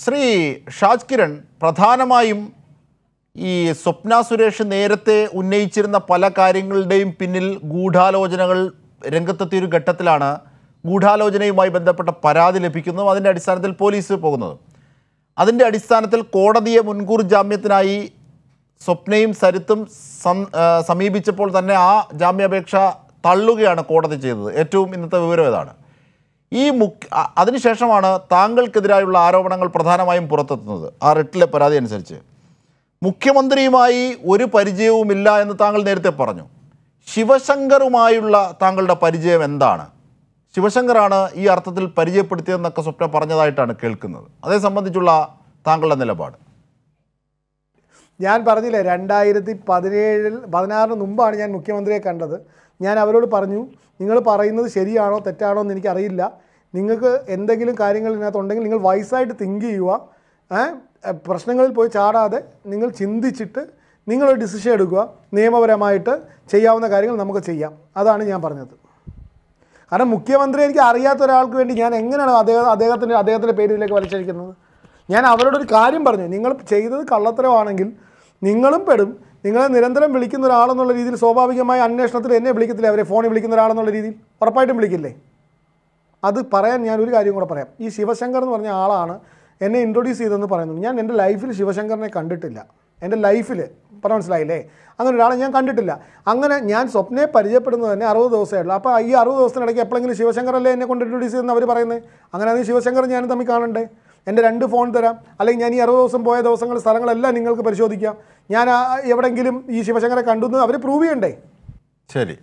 ശ്രീ ഷാജ് കിരൺ പ്രധാനമായും ഈ സ്വപ്ന സുരേഷ് നേരത്തെ ഉന്നയിച്ചിരുന്ന പല കാര്യങ്ങളുടെയും പിന്നിൽ ഗൂഢാലോചനകൾ രംഗത്തെത്തിയൊരു ഘട്ടത്തിലാണ് ഗൂഢാലോചനയുമായി ബന്ധപ്പെട്ട പരാതി ലഭിക്കുന്നു അതിൻ്റെ അടിസ്ഥാനത്തിൽ പോലീസ് പോകുന്നത് അതിൻ്റെ അടിസ്ഥാനത്തിൽ കോടതിയെ മുൻകൂർ ജാമ്യത്തിനായി സ്വപ്നയും സരിത്തും സമീപിച്ചപ്പോൾ തന്നെ ആ ജാമ്യാപേക്ഷ തള്ളുകയാണ് കോടതി ചെയ്തത് ഏറ്റവും ഇന്നത്തെ വിവരം ഇതാണ് ഈ മുഖ്യ അതിനുശേഷമാണ് താങ്കൾക്കെതിരായുള്ള ആരോപണങ്ങൾ പ്രധാനമായും പുറത്തെത്തുന്നത് ആ റിട്ടിലെ പരാതി അനുസരിച്ച് മുഖ്യമന്ത്രിയുമായി ഒരു പരിചയവുമില്ല എന്ന് താങ്കൾ നേരത്തെ പറഞ്ഞു ശിവശങ്കറുമായുള്ള താങ്കളുടെ പരിചയം എന്താണ് ശിവശങ്കറാണ് ഈ അർത്ഥത്തിൽ പരിചയപ്പെടുത്തിയതെന്നൊക്കെ സ്വപ്ന പറഞ്ഞതായിട്ടാണ് കേൾക്കുന്നത് അതേ സംബന്ധിച്ചുള്ള താങ്കളുടെ നിലപാട് ഞാൻ പറഞ്ഞില്ലേ രണ്ടായിരത്തി പതിനേഴിൽ പതിനാറിന് മുമ്പാണ് ഞാൻ മുഖ്യമന്ത്രിയെ കണ്ടത് ഞാൻ അവരോട് പറഞ്ഞു നിങ്ങൾ പറയുന്നത് ശരിയാണോ തെറ്റാണോ എന്ന് എനിക്കറിയില്ല നിങ്ങൾക്ക് എന്തെങ്കിലും കാര്യങ്ങൾ ഇതിനകത്തുണ്ടെങ്കിൽ നിങ്ങൾ വൈസായിട്ട് തിങ്ക് ചെയ്യുക പ്രശ്നങ്ങളിൽ പോയി ചാടാതെ നിങ്ങൾ ചിന്തിച്ചിട്ട് നിങ്ങളൊരു ഡിസിഷൻ എടുക്കുക നിയമപരമായിട്ട് ചെയ്യാവുന്ന കാര്യങ്ങൾ നമുക്ക് ചെയ്യാം അതാണ് ഞാൻ പറഞ്ഞത് കാരണം മുഖ്യമന്ത്രി എനിക്ക് അറിയാത്ത ഒരാൾക്ക് വേണ്ടി ഞാൻ എങ്ങനെയാണ് അദ്ദേഹം അദ്ദേഹത്തിൻ്റെ അദ്ദേഹത്തിൻ്റെ പേരിലേക്ക് വലിച്ചഴിക്കുന്നത് ഞാൻ അവരോടൊരു കാര്യം പറഞ്ഞു നിങ്ങൾ ചെയ്തത് കള്ളത്തരമാണെങ്കിൽ നിങ്ങളും പെടും നിങ്ങളെ നിരന്തരം വിളിക്കുന്ന ഒരാളെന്നുള്ള രീതിയിൽ സ്വാഭാവികമായ അന്വേഷണത്തിൽ എന്നെ വിളിക്കത്തില്ലേ അവരെ ഫോണിൽ വിളിക്കുന്ന ഒരാളെന്നുള്ള രീതിയിൽ ഉറപ്പായിട്ടും വിളിക്കില്ലേ അത് പറയാൻ ഞാൻ ഒരു കാര്യം കൂടെ പറയാം ഈ ശിവശങ്കർ എന്ന് പറഞ്ഞ ആളാണ് എന്നെ ഇൻട്രൊഡ്യൂസ് ചെയ്തതെന്ന് പറയുന്നു ഞാൻ എൻ്റെ ലൈഫിൽ ശിവശങ്കറിനെ കണ്ടിട്ടില്ല എൻ്റെ ലൈഫിൽ പറഞ്ഞ മനസ്സിലായില്ലേ അങ്ങനെ ഒരാളെ ഞാൻ കണ്ടിട്ടില്ല അങ്ങനെ ഞാൻ സ്വപ്നെ പരിചയപ്പെടുന്നത് തന്നെ അറുപത് ദിവസമായുള്ളൂ അപ്പോൾ ഈ അറുപത് ദിവസത്തിനിടയ്ക്ക് എപ്പോഴെങ്കിലും ശിവശങ്കറല്ലേ എന്നെ കൊണ്ട് ഇൻട്രൊഡ്യൂസ് ചെയ്തെന്ന് അവർ പറയുന്നത് അങ്ങനെ അത് ശിവശങ്കർ ഞാനും തമ്മിൽ കാണണ്ടേ എൻ്റെ രണ്ട് ഫോൺ തരാം അല്ലെങ്കിൽ ഞാൻ ഈ അറുപത് ദിവസം പോയ ദിവസങ്ങൾ സ്ഥലങ്ങളെല്ലാം നിങ്ങൾക്ക് പരിശോധിക്കാം ഞാൻ എവിടെങ്കിലും ഈ ശിവശങ്കറെ കണ്ടു എന്ന് അവർ പ്രൂവ് ചെയ്യണ്ടേ ശരി